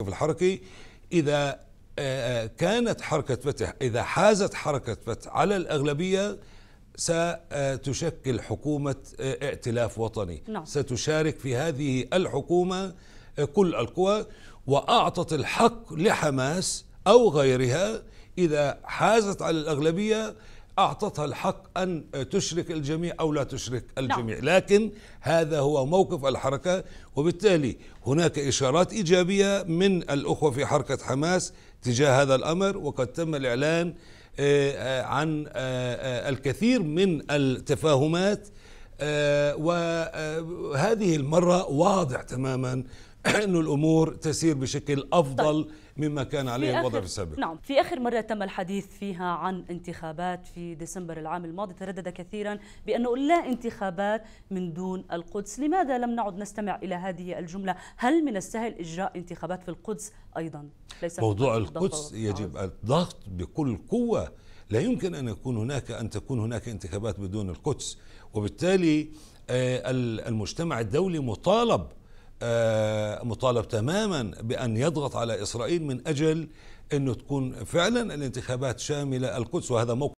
الحركي إذا آه، آه، كانت حركة فتح إذا حازت حركة فتح على الأغلبية ستشكل حكومة آه، ائتلاف وطني نعم. ستشارك في هذه الحكومة كل القوى وأعطت الحق لحماس أو غيرها إذا حازت على الأغلبية أعطتها الحق أن تشرك الجميع أو لا تشرك نعم. الجميع لا. لكن هذا هو موقف الحركة وبالتالي هناك إشارات إيجابية من الأخوة في حركة حماس تجاه هذا الأمر وقد تم الإعلان آه، آه، عن آه، الكثير من التفاهمات وهذه المرة واضح تماما انه الامور تسير بشكل افضل طيب. مما كان عليه في الوضع في السابق نعم في آخر مرة تم الحديث فيها عن انتخابات في ديسمبر العام الماضي تردد كثيرا بأنه لا انتخابات من دون القدس لماذا لم نعد نستمع إلى هذه الجملة هل من السهل إجراء انتخابات في القدس أيضا ليس موضوع القدس يجب آه. الضغط بكل قوة لا يمكن أن يكون هناك أن تكون هناك انتخابات بدون القدس وبالتالي آه، المجتمع الدولي مطالب آه، مطالب تماما بأن يضغط على إسرائيل من أجل أنه تكون فعلا الانتخابات شاملة القدس وهذا موقف